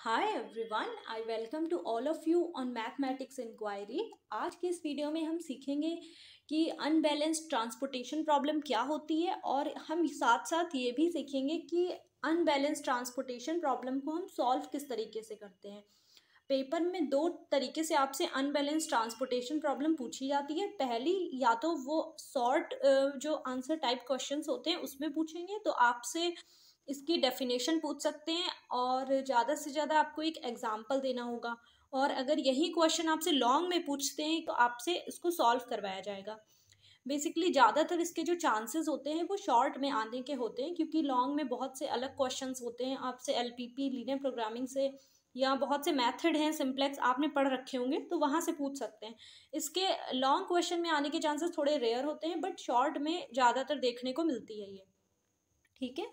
hi everyone I welcome to all of you on mathematics inquiry आज के इस video में हम सीखेंगे कि अनबैलेंस्ड ट्रांसपोर्टेशन प्रॉब्लम क्या होती है और हम साथ साथ ये भी सीखेंगे कि अनबैलेंस्ड ट्रांसपोर्टेशन प्रॉब्लम को हम सॉल्व किस तरीके से करते हैं पेपर में दो तरीके से आपसे अनबैलेंस ट्रांसपोर्टेशन प्रॉब्लम पूछी जाती है पहली या तो वो शॉर्ट जो आंसर टाइप क्वेश्चंस होते हैं उसमें पूछेंगे तो आपसे इसकी डेफिनेशन पूछ सकते हैं और ज़्यादा से ज़्यादा आपको एक एग्ज़ाम्पल देना होगा और अगर यही क्वेश्चन आपसे लॉन्ग में पूछते हैं तो आपसे इसको सॉल्व करवाया जाएगा बेसिकली ज़्यादातर इसके जो चांसेस होते हैं वो शॉर्ट में आने के होते हैं क्योंकि लॉन्ग में बहुत से अलग क्वेश्चन होते हैं आपसे L P P linear programming से या बहुत से मेथड हैं सिम्प्लेक्स आपने पढ़ रखे होंगे तो वहाँ से पूछ सकते हैं इसके लॉन्ग क्वेश्चन में आने के चांसेस थोड़े रेयर होते हैं बट शॉर्ट में ज़्यादातर देखने को मिलती है ये ठीक है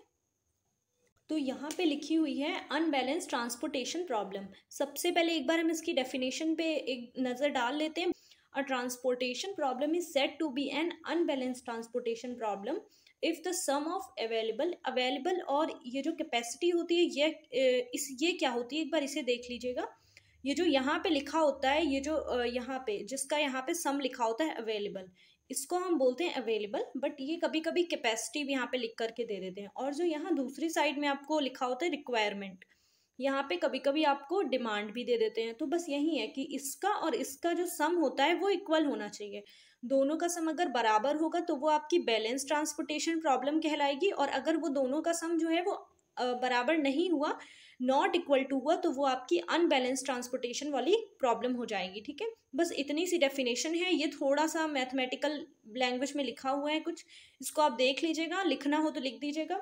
तो यहाँ पे लिखी हुई है अनबैलेंस ट्रांसपोर्टेशन प्रॉब्लम सबसे पहले एक बार हम इसकी डेफिनेशन पे एक नज़र डाल लेते हैं a transportation problem is set to be an unbalance transportation problem if the sum of available available और ये जो कैपेसिटी होती है ये इस ये क्या होती है एक बार इसे देख लीजिएगा ये जो यहाँ पे लिखा होता है ये जो यहाँ पे जिसका यहाँ पे सम लिखा होता है अवेलेबल इसको हम बोलते हैं अवेलेबल बट ये कभी कभी कैपेसिटी भी यहाँ पे लिख करके दे देते हैं और जो यहाँ दूसरी साइड में आपको लिखा होता है रिक्वायरमेंट यहाँ पे कभी कभी आपको डिमांड भी दे देते हैं तो बस यही है कि इसका और इसका जो सम होता है वो इक्वल होना चाहिए दोनों का सम अगर बराबर होगा तो वो आपकी बैलेंस ट्रांसपोर्टेशन प्रॉब्लम कहलाएगी और अगर वो दोनों का सम जो है वो बराबर नहीं हुआ नॉट इक्वल टू हुआ तो वो आपकी अनबैलेंस ट्रांसपोर्टेशन वाली प्रॉब्लम हो जाएगी ठीक है बस इतनी सी डेफिनेशन है ये थोड़ा सा मैथमेटिकल लैंग्वेज में लिखा हुआ है कुछ इसको आप देख लीजिएगा लिखना हो तो लिख दीजिएगा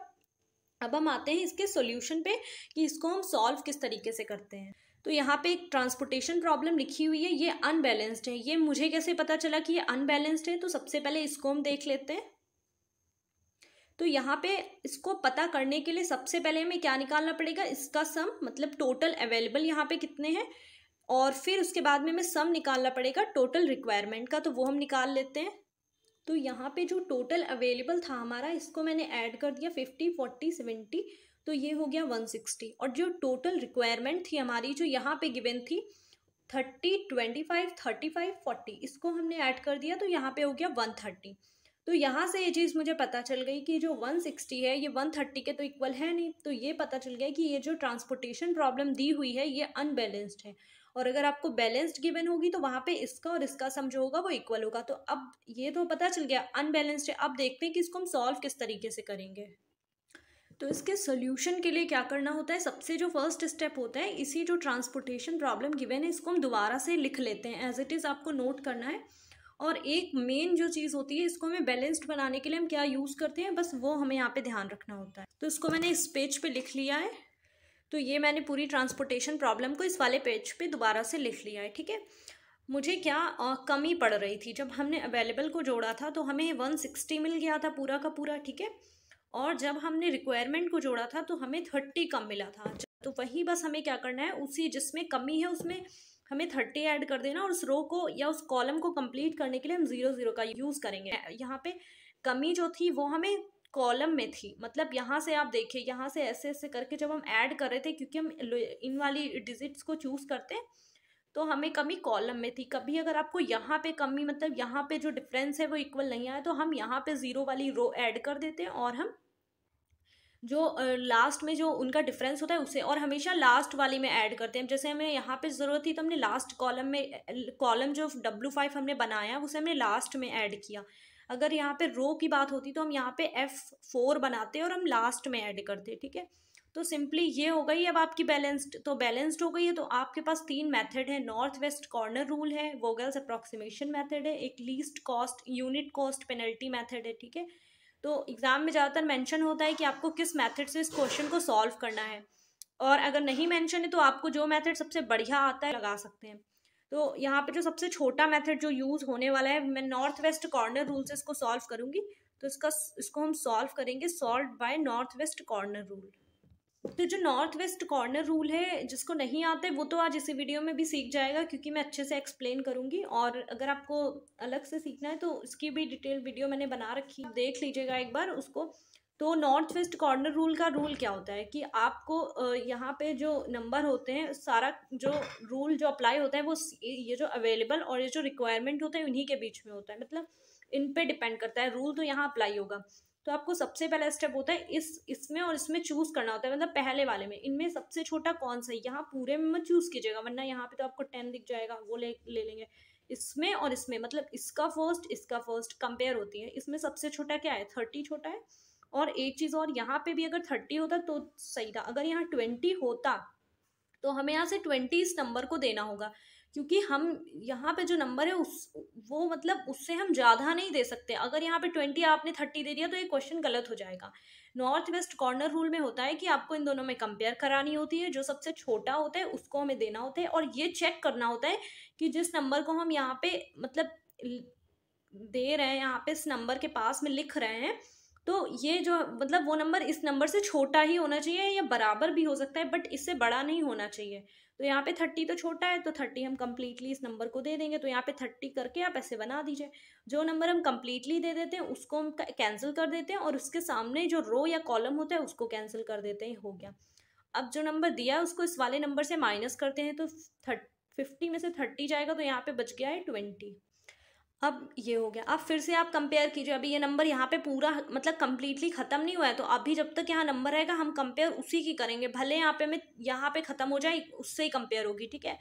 अब हम आते हैं इसके सोल्यूशन पे कि इसको हम सॉल्व किस तरीके से करते हैं तो यहाँ पे एक ट्रांसपोर्टेशन प्रॉब्लम लिखी हुई है ये अनबैलेंस्ड है ये मुझे कैसे पता चला कि ये अनबैलेंस्ड है तो सबसे पहले इसको हम देख लेते हैं तो यहाँ पे इसको पता करने के लिए सबसे पहले हमें क्या निकालना पड़ेगा इसका सम मतलब टोटल अवेलेबल यहाँ पे कितने हैं और फिर उसके बाद में हमें सम निकालना पड़ेगा टोटल रिक्वायरमेंट का तो वो हम निकाल लेते हैं तो यहाँ पे जो टोटल अवेलेबल था हमारा इसको मैंने ऐड कर दिया फिफ्टी फोर्टी सेवेंटी तो ये हो गया वन सिक्सटी और जो टोटल रिक्वायरमेंट थी हमारी जो यहाँ पे गिवन थी thirty twenty five thirty five forty इसको हमने ऐड कर दिया तो यहाँ पे हो गया वन थर्टी तो यहाँ से ये चीज़ मुझे पता चल गई कि जो 160 है ये 130 के तो इक्वल है नहीं तो ये पता चल गया कि ये जो ट्रांसपोर्टेशन प्रॉब्लम दी हुई है ये अनबैलेंस्ड है और अगर आपको बैलेंस्ड गिवन होगी तो वहाँ पे इसका और इसका सम जो होगा वो इक्वल होगा तो अब ये तो पता चल गया अनबैलेंस्ड है अब देखते हैं कि इसको हम सॉल्व किस तरीके से करेंगे तो इसके सोल्यूशन के लिए क्या करना होता है सबसे जो फर्स्ट स्टेप होता है इसी जो ट्रांसपोर्टेशन प्रॉब्लम गिवन है इसको हम दोबारा से लिख लेते हैं एज इट इज़ आपको नोट करना है और एक मेन जो चीज़ होती है इसको हमें बैलेंस्ड बनाने के लिए हम क्या यूज़ करते हैं बस वो हमें यहाँ पे ध्यान रखना होता है तो इसको मैंने इस पेज पे लिख लिया है तो ये मैंने पूरी ट्रांसपोर्टेशन प्रॉब्लम को इस वाले पेज पे दोबारा से लिख लिया है ठीक है मुझे क्या आ, कमी पड़ रही थी जब हमने अवेलेबल को जोड़ा था तो हमें वन सिक्सटी मिल गया था पूरा का पूरा ठीक है और जब हमने रिक्वायरमेंट को जोड़ा था तो हमें थर्टी कम मिला था तो वही बस हमें क्या करना है उसी जिसमें कमी है उसमें हमें थर्टी ऐड कर देना और उस रो को या उस कॉलम को कंप्लीट करने के लिए हम जीरो जीरो का यूज़ करेंगे यहाँ पे कमी जो थी वो हमें कॉलम में थी मतलब यहाँ से आप देखिए यहाँ से ऐसे ऐसे करके जब हम ऐड कर रहे थे क्योंकि हम इन वाली डिजिट्स को चूज़ करते तो हमें कमी कॉलम में थी कभी अगर आपको यहाँ पे कमी मतलब यहाँ पे जो डिफरेंस है वो इक्वल नहीं आया तो हम यहाँ पे ज़ीरो वाली रो ऐड कर देते हैं और हम जो लास्ट में जो उनका डिफरेंस होता है उसे और हमेशा लास्ट वाले में ऐड करते हैं जैसे हमें यहाँ पे ज़रूरत थी तो हमने लास्ट कॉलम में कॉलम जो डब्लू फाइव हमने बनाया उसे हमने लास्ट में ऐड किया अगर यहाँ पे रो की बात होती तो हम यहाँ पे एफ़ फोर बनाते और हम लास्ट में ऐड करते ठीक है तो सिंपली ये हो गई अब आपकी बैलेंस्ड तो बैलेंस्ड हो गई है तो आपके पास तीन मेथड है नॉर्थ वेस्ट कॉर्नर रूल है वोगल्स अप्रॉक्सीमेशन मेथड है एक least cost unit cost penalty method है ठीक है तो एग्ज़ाम में ज़्यादातर मेंशन होता है कि आपको किस मेथड से इस क्वेश्चन को सॉल्व करना है और अगर नहीं मेंशन है तो आपको जो मेथड सबसे बढ़िया आता है लगा सकते हैं तो यहाँ पे जो सबसे छोटा मेथड जो यूज़ होने वाला है मैं नॉर्थ वेस्ट कॉर्नर रूल से इसको सॉल्व करूँगी तो इसका इसको हम सॉल्व करेंगे solve by north west corner rule तो जो नॉर्थ वेस्ट कॉर्नर रूल है जिसको नहीं आता वो तो आज इसी वीडियो में भी सीख जाएगा क्योंकि मैं अच्छे से एक्सप्लेन करूँगी और अगर आपको अलग से सीखना है तो उसकी भी डिटेल वीडियो मैंने बना रखी देख लीजिएगा एक बार उसको तो नॉर्थ वेस्ट कॉर्नर रूल का रूल क्या होता है कि आपको यहाँ पे जो नंबर होते हैं सारा जो रूल जो अप्लाई होता है वो ये जो अवेलेबल और ये जो रिक्वायरमेंट होता है उन्हीं के बीच में होता है मतलब इन पे डिपेंड करता है रूल तो यहाँ अप्लाई होगा तो आपको सबसे पहला स्टेप होता है इस इसमें और इसमें चूज़ करना होता है मतलब पहले वाले में इनमें सबसे छोटा कौन सा है यहाँ पूरे में मत चूज़ कीजिएगा वरना यहाँ पे तो आपको टेन दिख जाएगा वो ले ले लेंगे इसमें और इसमें मतलब इसका फर्स्ट इसका फर्स्ट कंपेयर होती है इसमें सबसे छोटा क्या है थर्टी छोटा है और एक चीज़ और यहाँ पे भी अगर थर्टी होता तो सही था अगर यहाँ ट्वेंटी होता तो हमें यहाँ से ट्वेंटी इस नंबर को देना होगा क्योंकि हम यहाँ पे जो नंबर है उस वो मतलब उससे हम ज़्यादा नहीं दे सकते अगर यहाँ पे ट्वेंटी आपने थर्टी दे दिया तो ये क्वेश्चन गलत हो जाएगा नॉर्थ वेस्ट कॉर्नर रूल में होता है कि आपको इन दोनों में कंपेयर करानी होती है जो सबसे छोटा होता है उसको हमें देना होता है और ये चेक करना होता है कि जिस नंबर को हम यहाँ पे मतलब दे रहे हैं यहाँ पे इस नंबर के पास में लिख रहे हैं तो ये जो मतलब वो नंबर इस नंबर से छोटा ही होना चाहिए या बराबर भी हो सकता है बट इससे बड़ा नहीं होना चाहिए तो यहाँ पे थर्टी तो छोटा है तो थर्टी हम कम्प्लीटली इस नंबर को दे देंगे तो यहाँ पे थर्टी करके आप ऐसे बना दीजिए जो नंबर हम कम्प्लीटली दे देते हैं उसको हम कैंसिल कर देते हैं और उसके सामने जो रो या कॉलम होता है उसको कैंसिल कर देते हैं हो गया अब जो नंबर दिया है उसको इस वाले नंबर से माइनस करते हैं तो थर्ट फिफ्टी में से थर्टी जाएगा तो यहाँ पे बच गया है ट्वेंटी अब ये हो गया अब फिर से आप कंपेयर कीजिए अभी ये नंबर यहाँ पे पूरा मतलब कम्प्लीटली ख़त्म नहीं हुआ है तो अभी जब तक यहाँ नंबर रहेगा हम कंपेयर उसी की करेंगे भले यहाँ पे मैं यहाँ पे ख़त्म हो जाए उससे ही कंपेयर होगी ठीक है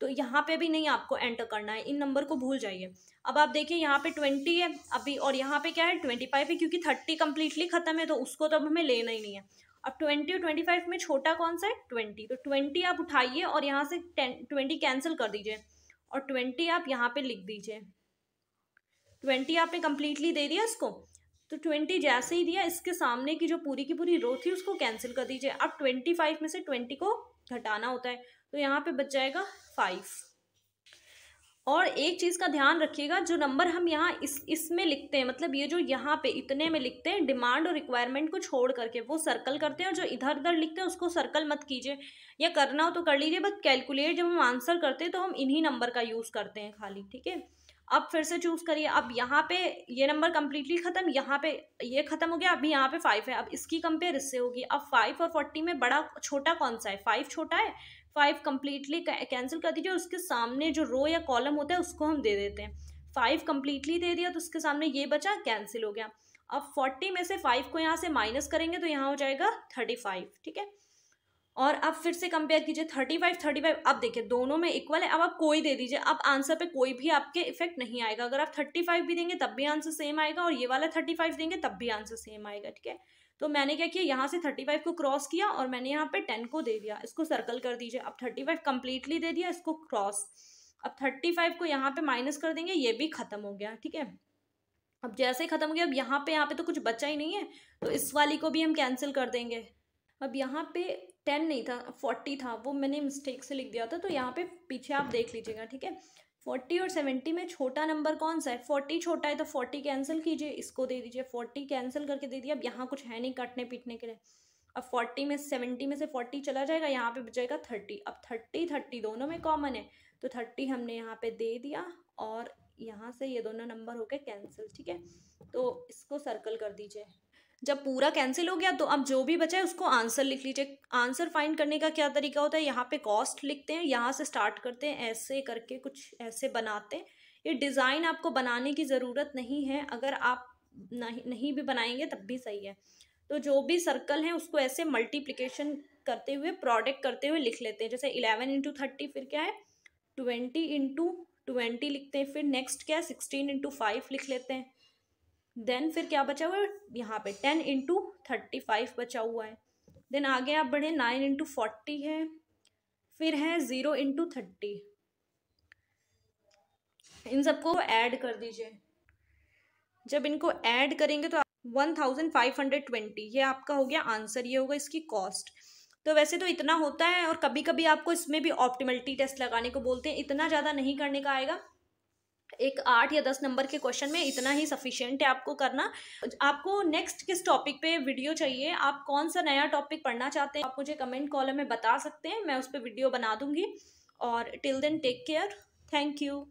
तो यहाँ पे भी नहीं आपको एंटर करना है इन नंबर को भूल जाइए अब आप देखिए यहाँ पर ट्वेंटी है अभी और यहाँ पर क्या है ट्वेंटी फाइव है क्योंकि थर्टी कम्प्लीटली ख़त्म है तो उसको तो अब हमें लेना ही नहीं है अब ट्वेंटी और ट्वेंटी फाइव में छोटा कौन सा है ट्वेंटी तो ट्वेंटी आप उठाइए और यहाँ से टेन ट्वेंटी कैंसिल कर दीजिए और ट्वेंटी आप यहाँ पर लिख दीजिए ट्वेंटी आपने कम्प्लीटली दे दिया इसको तो ट्वेंटी जैसे ही दिया इसके सामने की जो पूरी की पूरी रो थी उसको कैंसिल कर दीजिए अब ट्वेंटी फाइव में से ट्वेंटी को घटाना होता है तो यहाँ पे बच जाएगा फाइव और एक चीज़ का ध्यान रखिएगा जो नंबर हम यहाँ इस इसमें लिखते हैं मतलब ये जो यहाँ पे इतने में लिखते हैं डिमांड और रिक्वायरमेंट को छोड़ करके वो सर्कल करते हैं और जो इधर उधर लिखते हैं उसको सर्कल मत कीजिए या करना हो तो कर लीजिए बट कैलकुलेट जब हम आंसर करते हैं तो हम इन्हीं नंबर का यूज़ करते हैं खाली ठीक है अब फिर से चूज़ करिए अब यहाँ पे ये नंबर कम्प्लीटली ख़त्म यहाँ पे ये ख़त्म हो गया अभी यहाँ पे फाइव है अब इसकी कंपेयर इससे होगी अब फाइव और फोर्टी में बड़ा छोटा कौन सा है फाइव छोटा है फाइव कम्प्लीटली कैंसिल कर दीजिए उसके सामने जो रो या कॉलम होता है उसको हम दे देते हैं फाइव कम्प्लीटली दे दिया तो उसके सामने ये बचा कैंसिल हो गया अब फोर्टी में से फाइव को यहाँ से माइनस करेंगे तो यहाँ हो जाएगा थर्टी फाइव ठीक है और अब फिर से कंपेयर कीजिए थर्टी फाइव थर्टी फाइव अब देखिए दोनों में इक्वल है अब आप कोई दे दीजिए अब आंसर पे कोई भी आपके इफेक्ट नहीं आएगा अगर आप थर्टी फाइव भी देंगे तब भी आंसर सेम आएगा और ये वाला थर्टी फाइव देंगे तब भी आंसर सेम आएगा ठीक है तो मैंने क्या किया यहाँ से थर्टी फाइव को क्रॉस किया और मैंने यहाँ पे टेन को दे दिया इसको सर्कल कर दीजिए अब थर्टी फाइव कंप्लीटली दे दिया इसको क्रॉस अब थर्टी फाइव को यहाँ पे माइनस कर देंगे ये भी खत्म हो गया ठीक है अब जैसे ही खत्म हो गया अब यहाँ पे यहाँ पे तो कुछ बचा ही नहीं है तो इस वाली को भी हम कैंसिल कर देंगे अब यहाँ पे टेन नहीं था फोर्टी था वो मैंने मिस्टेक से लिख दिया था तो यहाँ पे पीछे आप देख लीजिएगा ठीक है फोर्टी और सेवेंटी में छोटा नंबर कौन सा है फोर्टी छोटा है तो फोर्टी कैंसिल कीजिए इसको दे दीजिए फोर्टी कैंसिल करके दे दिए अब यहाँ कुछ है नहीं काटने पीटने के लिए अब फोर्टी में सेवेंटी में से फोर्टी चला जाएगा यहाँ पे बचेगा थर्टी अब थर्टी थर्टी दोनों में कॉमन है तो थर्टी हमने यहाँ पे दे दिया और यहाँ से ये दोनों नंबर हो गए कैंसिल ठीक है तो इसको सर्कल कर दीजिए जब पूरा कैंसिल हो गया तो अब जो भी बचा है उसको आंसर लिख लीजिए आंसर फाइंड करने का क्या तरीका होता है यहाँ पे कॉस्ट लिखते हैं यहाँ से स्टार्ट करते हैं ऐसे करके कुछ ऐसे बनाते हैं ये डिज़ाइन आपको बनाने की ज़रूरत नहीं है अगर आप नहीं नहीं भी बनाएंगे तब भी सही है तो जो भी सर्कल है उसको ऐसे मल्टीप्लीकेशन करते हुए प्रोडक्ट करते हुए लिख लेते हैं जैसे इलेवन इंटू थर्टी फिर क्या है ट्वेंटी इंटू ट्वेंटी लिखते हैं फिर नेक्स्ट क्या है सिक्सटीन इंटू फाइव लिख लेते हैं देन फिर क्या बचा हुआ है यहाँ पे टेन इंटू थर्टी फाइव बचा हुआ है देन आगे आप बढ़े नाइन इंटू फोर्टी है फिर है ज़ीरो इंटू थर्टी इन सबको ऐड कर दीजिए जब इनको ऐड करेंगे तो one thousand five hundred twenty ये आपका हो गया आंसर ये होगा इसकी कॉस्ट तो वैसे तो इतना होता है और कभी कभी आपको इसमें भी ऑप्टिमलिटी टेस्ट लगाने को बोलते हैं इतना ज़्यादा नहीं करने का आएगा एक आठ या दस नंबर के क्वेश्चन में इतना ही सफिशियंट है आपको करना आपको नेक्स्ट किस टॉपिक पे वीडियो चाहिए आप कौन सा नया टॉपिक पढ़ना चाहते हैं आप मुझे कमेंट कॉलम में बता सकते हैं मैं उस पर वीडियो बना दूंगी और till then take care thank you